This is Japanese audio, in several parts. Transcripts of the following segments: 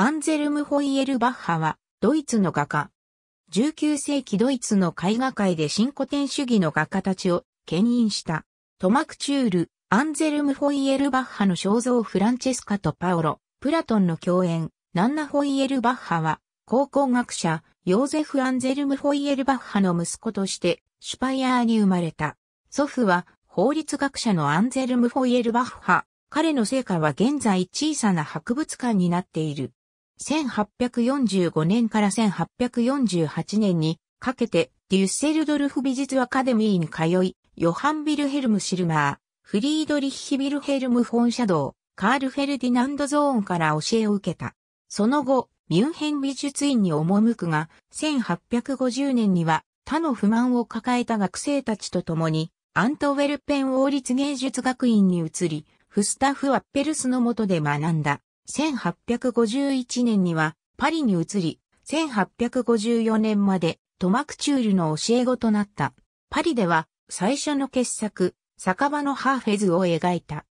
アンゼルム・ホイエルバッハは、ドイツの画家。19世紀ドイツの絵画界で新古典主義の画家たちを牽引した。トマクチュール、アンゼルム・ホイエルバッハの肖像フランチェスカとパオロ、プラトンの共演、ナンナ・ホイエルバッハは、考古学者、ヨーゼフ・アンゼルム・ホイエルバッハの息子として、シュパイアーに生まれた。祖父は、法律学者のアンゼルム・ホイエルバッハ。彼の成果は現在小さな博物館になっている。1845年から1848年にかけてデュッセルドルフ美術アカデミーに通い、ヨハン・ビルヘルム・シルマー、フリードリッヒ・ビルヘルム・フォン・シャドウ、カール・フェルディナンド・ゾーンから教えを受けた。その後、ミュンヘン美術院に赴くが、1850年には他の不満を抱えた学生たちと共に、アントウェルペン王立芸術学院に移り、フスタフ・アッペルスの下で学んだ。1851年にはパリに移り、1854年までトマクチュールの教え子となった。パリでは最初の傑作、酒場のハーフェズを描いた。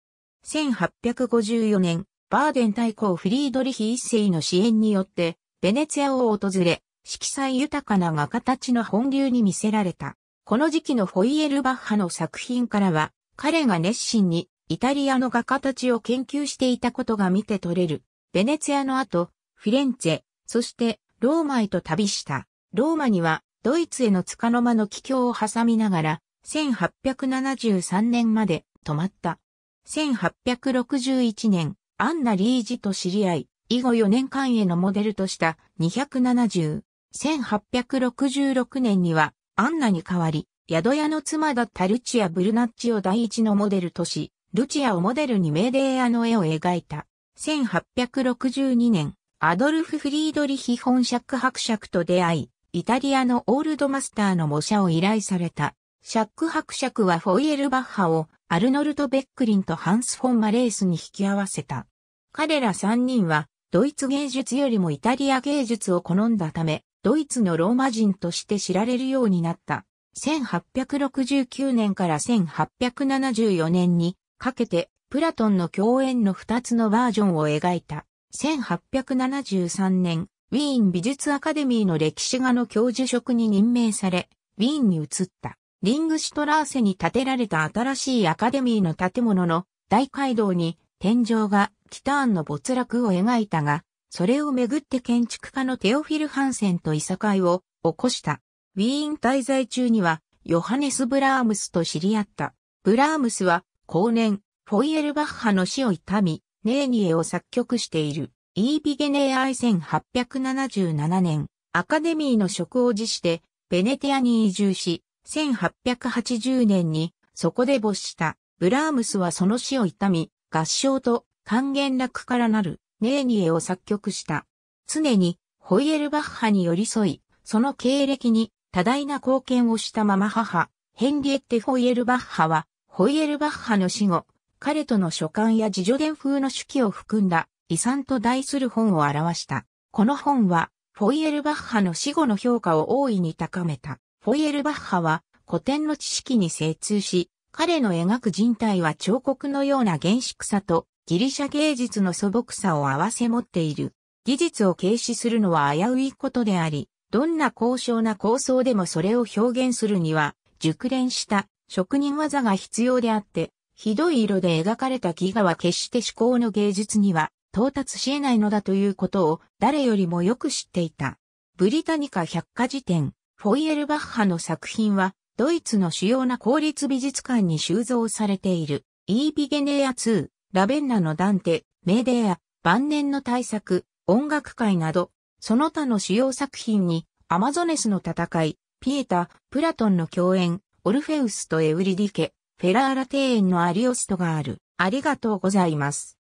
1854年、バーデン大公フリードリヒ一世の支援によって、ベネツィアを訪れ、色彩豊かな画家たちの本流に見せられた。この時期のフォイエルバッハの作品からは、彼が熱心にイタリアの画家たちを研究していたことが見て取れる。ベネツィアの後、フィレンツェ、そしてローマへと旅した。ローマにはドイツへの束の間の帰郷を挟みながら、1873年まで止まった。1861年、アンナ・リージと知り合い、以後4年間へのモデルとした270。1866年には、アンナに代わり、宿屋の妻だったルチア・ブルナッチを第一のモデルとし、ルチアをモデルにメーデーアの絵を描いた。1862年、アドルフ・フリードリヒホンシ本ク伯爵と出会い、イタリアのオールドマスターの模写を依頼された。シャック伯爵はフォイエルバッハをアルノルト・ベックリンとハンス・フォン・マレースに引き合わせた。彼ら3人はドイツ芸術よりもイタリア芸術を好んだため、ドイツのローマ人として知られるようになった。1869年から1874年にかけて、プラトンの共演の二つのバージョンを描いた。1873年、ウィーン美術アカデミーの歴史画の教授職に任命され、ウィーンに移った。リングシュトラーセに建てられた新しいアカデミーの建物の大街道に天井がキターンの没落を描いたが、それをめぐって建築家のテオフィル・ハンセンといさかいを起こした。ウィーン滞在中にはヨハネス・ブラームスと知り合った。ブラームスは後年、フォイエルバッハの死を痛み、ネーニエを作曲している、イービゲネーアイ1877年、アカデミーの職を辞して、ベネティアに移住し、1880年に、そこで没した、ブラームスはその死を痛み、合唱と還元楽からなる、ネーニエを作曲した。常に、ホイエルバッハに寄り添い、その経歴に多大な貢献をしたまま母、ヘンリエッテ・ホイエルバッハは、ホイエルバッハの死後、彼との書簡や自助伝風の手記を含んだ遺産と題する本を表した。この本は、フォイエルバッハの死後の評価を大いに高めた。フォイエルバッハは古典の知識に精通し、彼の描く人体は彫刻のような厳粛さとギリシャ芸術の素朴さを併せ持っている。技術を軽視するのは危ういことであり、どんな高尚な構想でもそれを表現するには、熟練した職人技が必要であって、ひどい色で描かれたギガは決して思考の芸術には到達し得ないのだということを誰よりもよく知っていた。ブリタニカ百科事典、フォイエルバッハの作品は、ドイツの主要な公立美術館に収蔵されている、イーピゲネア2、ラベンナのダンテ、メデア、晩年の大作、音楽会など、その他の主要作品に、アマゾネスの戦い、ピエタ、プラトンの共演、オルフェウスとエウリディケ、フェラーラ庭園のアリオストがある。ありがとうございます。